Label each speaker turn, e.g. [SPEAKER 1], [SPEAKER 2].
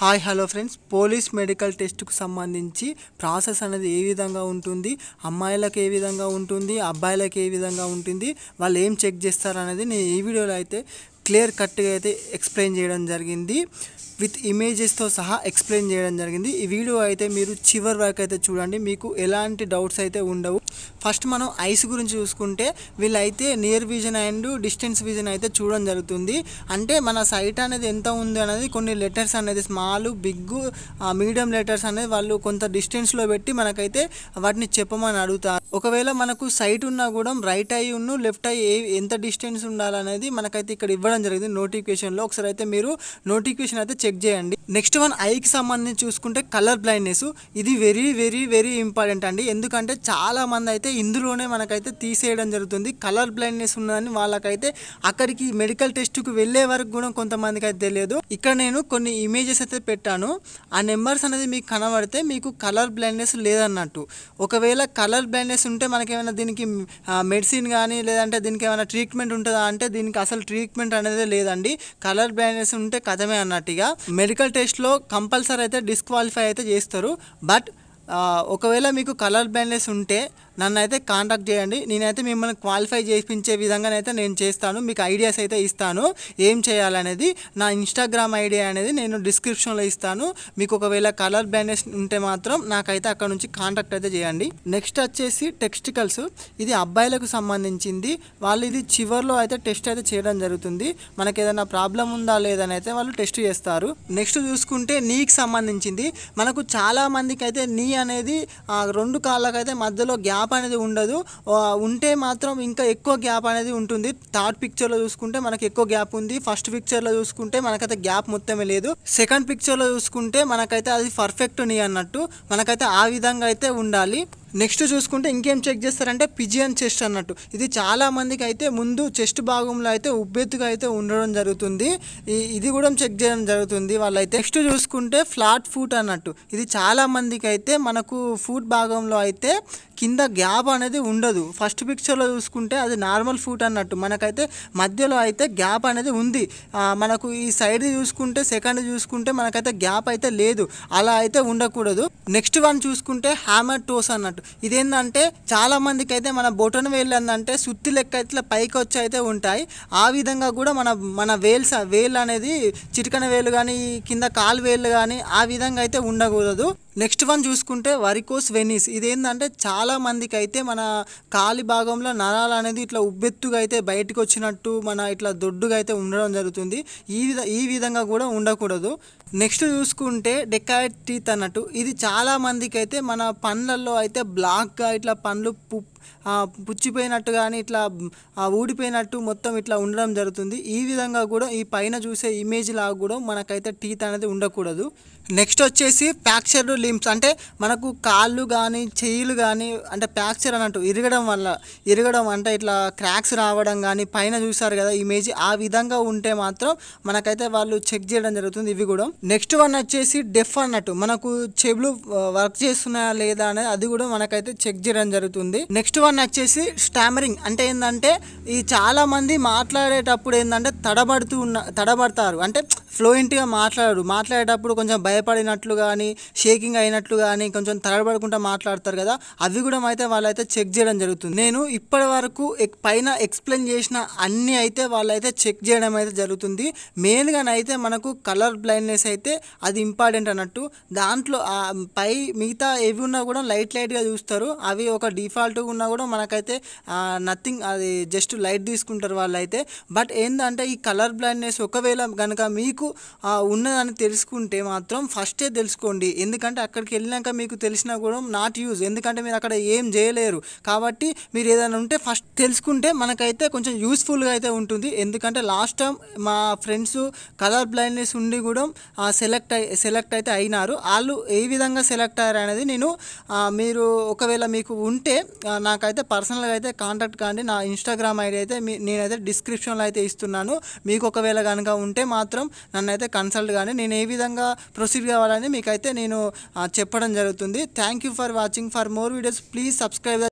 [SPEAKER 1] hi hello friends police medical టెస్ట్కు సంబంధించి process అనేది ఏ విధంగా ఉంటుంది అమ్మాయిలకు ఏ విధంగా ఉంటుంది అబ్బాయిలకు ఏ విధంగా ఉంటుంది వాళ్ళు ఏం చెక్ చేస్తారు అనేది నేను ఈ వీడియోలో అయితే క్లియర్ కట్గా అయితే ఎక్స్ప్లెయిన్ చేయడం జరిగింది విత్ ఇమేజెస్తో సహా ఎక్స్ప్లెయిన్ చేయడం జరిగింది ఈ వీడియో అయితే మీరు చివరి వరకు అయితే చూడండి మీకు ఎలాంటి డౌట్స్ అయితే ఉండవు ఫస్ట్ మనం ఐస్ గురించి చూసుకుంటే వీళ్ళైతే near vision and distance vision అయితే చూడడం జరుగుతుంది అంటే మన సైట్ అనేది ఎంత ఉంది అనేది కొన్ని లెటర్స్ అనేది స్మాల్ బిగ్ మీడియం లెటర్స్ అనేది వాళ్ళు కొంత డిస్టెన్స్లో పెట్టి మనకైతే వాటిని చెప్పమని అడుగుతారు ఒకవేళ మనకు సైట్ ఉన్నా కూడా రైట్ అయ్యి ఉన్ను లెఫ్ట్ అయ్యి ఎంత డిస్టెన్స్ ఉండాలనేది మనకైతే ఇక్కడ ఇవ్వడం జరిగింది నోటిఫికేషన్లో ఒకసారి అయితే మీరు నోటిఫికేషన్ అయితే చెక్ చేయండి నెక్స్ట్ వన్ ఐకి సంబంధించి చూసుకుంటే కలర్ బ్లైండ్నెస్ ఇది వెరీ వెరీ వెరీ ఇంపార్టెంట్ అండి ఎందుకంటే చాలా మంది అయితే ఇందులోనే మనకైతే తీసేయడం జరుగుతుంది కలర్ బ్లైండ్నెస్ ఉన్నదని వాళ్ళకైతే అక్కడికి మెడికల్ టెస్ట్కు వెళ్ళే వరకు కూడా కొంతమందికి అయితే తెలియదు ఇక్కడ నేను కొన్ని ఇమేజెస్ అయితే పెట్టాను ఆ నెంబర్స్ అనేది మీకు కనబడితే మీకు కలర్ బ్లైండ్నెస్ లేదన్నట్టు ఒకవేళ కలర్ బ్లైండ్నెస్ ఉంటే మనకేమైనా దీనికి మెడిసిన్ కానీ లేదంటే దీనికి ఏమైనా ట్రీట్మెంట్ ఉంటుందా అంటే దీనికి అసలు ట్రీట్మెంట్ అనేది లేదండి కలర్ బ్లైండ్నెస్ ఉంటే కథమే అన్నట్టుగా మెడికల్ టెస్ట్లో కంపల్సరీ అయితే డిస్క్వాలిఫై అయితే చేస్తారు బట్ ఒకవేళ మీకు కలర్ బ్లైండ్నెస్ ఉంటే నన్ను అయితే కాంటాక్ట్ చేయండి నేనైతే మిమ్మల్ని క్వాలిఫై చేయించే విధంగానైతే నేను చేస్తాను మీకు ఐడియాస్ అయితే ఇస్తాను ఏం చేయాలనేది నా ఇన్స్టాగ్రామ్ ఐడియా అనేది నేను డిస్క్రిప్షన్లో ఇస్తాను మీకు ఒకవేళ కలర్ బ్యానర్స్ ఉంటే మాత్రం నాకైతే అక్కడ నుంచి కాంటాక్ట్ అయితే చేయండి నెక్స్ట్ వచ్చేసి టెక్స్టికల్స్ ఇది అబ్బాయిలకు సంబంధించింది వాళ్ళు ఇది చివరిలో అయితే టెస్ట్ అయితే చేయడం జరుగుతుంది మనకి ఏదైనా ప్రాబ్లం ఉందా లేదని అయితే వాళ్ళు టెస్ట్ చేస్తారు నెక్స్ట్ చూసుకుంటే నీకు సంబంధించింది మనకు చాలామందికి అయితే నీ అనేది రెండు కాళ్ళకైతే మధ్యలో గ్యాప్ గ్యాప్ అనేది ఉండదు ఉంటే మాత్రం ఇంకా ఎక్కువ గ్యాప్ అనేది ఉంటుంది థర్డ్ పిక్చర్లో చూసుకుంటే మనకి ఎక్కువ గ్యాప్ ఉంది ఫస్ట్ పిక్చర్లో చూసుకుంటే మనకైతే గ్యాప్ మొత్తమే లేదు సెకండ్ పిక్చర్లో చూసుకుంటే మనకైతే అది పర్ఫెక్ట్ నీ అన్నట్టు మనకైతే ఆ విధంగా అయితే ఉండాలి నెక్స్ట్ చూసుకుంటే ఇంకేం చెక్ చేస్తారంటే పిజియన్ చెస్ట్ అన్నట్టు ఇది చాలా మందికి అయితే ముందు చెస్ట్ భాగంలో అయితే ఉబ్బెత్తుగా అయితే ఉండడం జరుగుతుంది ఇది కూడా చెక్ చేయడం జరుగుతుంది వాళ్ళైతే నెక్స్ట్ చూసుకుంటే ఫ్లాట్ ఫుట్ అన్నట్టు ఇది చాలా మందికి అయితే మనకు ఫుట్ భాగంలో అయితే కింద గ్యాప్ అనేది ఉండదు ఫస్ట్ పిక్చర్లో చూసుకుంటే అది నార్మల్ ఫుట్ అన్నట్టు మనకైతే మధ్యలో అయితే గ్యాప్ అనేది ఉంది మనకు ఈ సైడ్ చూసుకుంటే సెకండ్ చూసుకుంటే మనకైతే గ్యాప్ అయితే లేదు అలా అయితే ఉండకూడదు నెక్స్ట్ వన్ చూసుకుంటే హ్యామర్ టోస్ అన్నట్టు ఇదేంటంటే చాలా మందికి అయితే మన బొటన్ వేల్ ఏంటంటే సుత్తి లెక్క ఇట్లా పైకి వచ్చి అయితే ఉంటాయి ఆ విధంగా కూడా మన మన వేల్స్ వేల్ అనేది చిటికన వేలు కానీ కింద కాలు వేలు కానీ ఆ విధంగా అయితే ఉండకూడదు నెక్స్ట్ వన్ చూసుకుంటే వరికోస్ వెనీస్ ఇదేంటంటే మందికి అయితే మన కాలి భాగంలో నరాలు అనేది ఇట్లా ఉబ్బెత్తుగా అయితే బయటకు వచ్చినట్టు మన ఇట్లా దొడ్డుగా అయితే ఉండడం జరుగుతుంది ఈ విధ ఈ విధంగా కూడా ఉండకూడదు నెక్స్ట్ చూసుకుంటే డెకాయిట్ టీత్ అన్నట్టు ఇది చాలా మందికి అయితే మన పండ్లల్లో అయితే బ్లాక్గా ఇట్లా పండ్లు పు పుచ్చిపోయినట్టు కానీ ఇట్లా ఊడిపోయినట్టు మొత్తం ఇట్లా ఉండడం జరుగుతుంది ఈ విధంగా కూడా ఈ పైన చూసే ఇమేజ్ లాగా కూడా మనకైతే టీత్ అనేది ఉండకూడదు నెక్స్ట్ వచ్చేసి ప్యాక్చర్ లింప్స్ అంటే మనకు కాళ్ళు కానీ చేయిలు కానీ అంటే ప్యాక్చర్ అన్నట్టు ఇరగడం వల్ల ఇరగడం అంటే ఇట్లా క్రాక్స్ రావడం కానీ పైన చూసారు కదా ఇమేజ్ ఆ విధంగా ఉంటే మాత్రం మనకైతే వాళ్ళు చెక్ చేయడం జరుగుతుంది ఇవి కూడా నెక్స్ట్ వన్ వచ్చేసి డెఫ్ అన్నట్టు మనకు చెబులు వర్క్ చేస్తున్నాయా లేదా అనేది అది కూడా మనకైతే చెక్ చేయడం జరుగుతుంది నెక్స్ట్ వన్ వచ్చేసి స్టామరింగ్ అంటే ఏంటంటే ఈ చాలా మంది మాట్లాడేటప్పుడు ఏంటంటే తడబడుతూ ఉన్న తడబడతారు అంటే ఫ్లోయింట్గా మాట్లాడరు మాట్లాడేటప్పుడు కొంచెం భయపడినట్లు కానీ షేకింగ్ అయినట్లు కానీ కొంచెం తడబడకుండా మాట్లాడతారు కదా అవి కూడా అయితే వాళ్ళైతే చెక్ చేయడం జరుగుతుంది నేను ఇప్పటి వరకు పైన ఎక్స్ప్లెయిన్ చేసిన అన్ని అయితే వాళ్ళైతే చెక్ చేయడం అయితే జరుగుతుంది మెయిన్గానైతే మనకు కలర్ బ్లైండ్నెస్ అయితే అది ఇంపార్టెంట్ అన్నట్టు దాంట్లో పై మిగతా ఏవి ఉన్నా కూడా లైట్ లైట్గా చూస్తారు అవి ఒక డిఫాల్ట్గా ఉన్నా కూడా మనకైతే నథింగ్ అది జస్ట్ లైట్ తీసుకుంటారు వాళ్ళు అయితే బట్ ఏంటంటే ఈ కలర్ బ్లైండ్నెస్ ఒకవేళ కనుక మీకు ఉన్నదని తెలుసుకుంటే మాత్రం ఫస్టే తెలుసుకోండి ఎందుకంటే అక్కడికి వెళ్ళినాక మీకు తెలిసినా కూడా నాట్ యూజ్ ఎందుకంటే మీరు అక్కడ ఏం చేయలేరు కాబట్టి మీరు ఏదైనా ఉంటే ఫస్ట్ తెలుసుకుంటే మనకైతే కొంచెం యూస్ఫుల్గా అయితే ఉంటుంది ఎందుకంటే లాస్ట్ టైం మా ఫ్రెండ్స్ కలర్ బ్లైండ్నెస్ ఉండి కూడా సెలెక్ట్ సెలెక్ట్ అయితే అయినారు వాళ్ళు ఏ విధంగా సెలెక్ట్ అయ్యారు అనేది నేను మీరు ఒకవేళ మీకు ఉంటే నాకైతే పర్సనల్గా అయితే కాంటాక్ట్ కాండి నా ఇన్స్టాగ్రామ్ ఐడి అయితే మీ నేనైతే డిస్క్రిప్షన్లో అయితే ఇస్తున్నాను మీకు ఒకవేళ కనుక ఉంటే మాత్రం నన్ను అయితే కన్సల్ట్ కానీ నేను ఏ విధంగా ప్రొసీడ్ కావాలని మీకైతే నేను చెప్పడం జరుగుతుంది thank you for watching for more videos please subscribe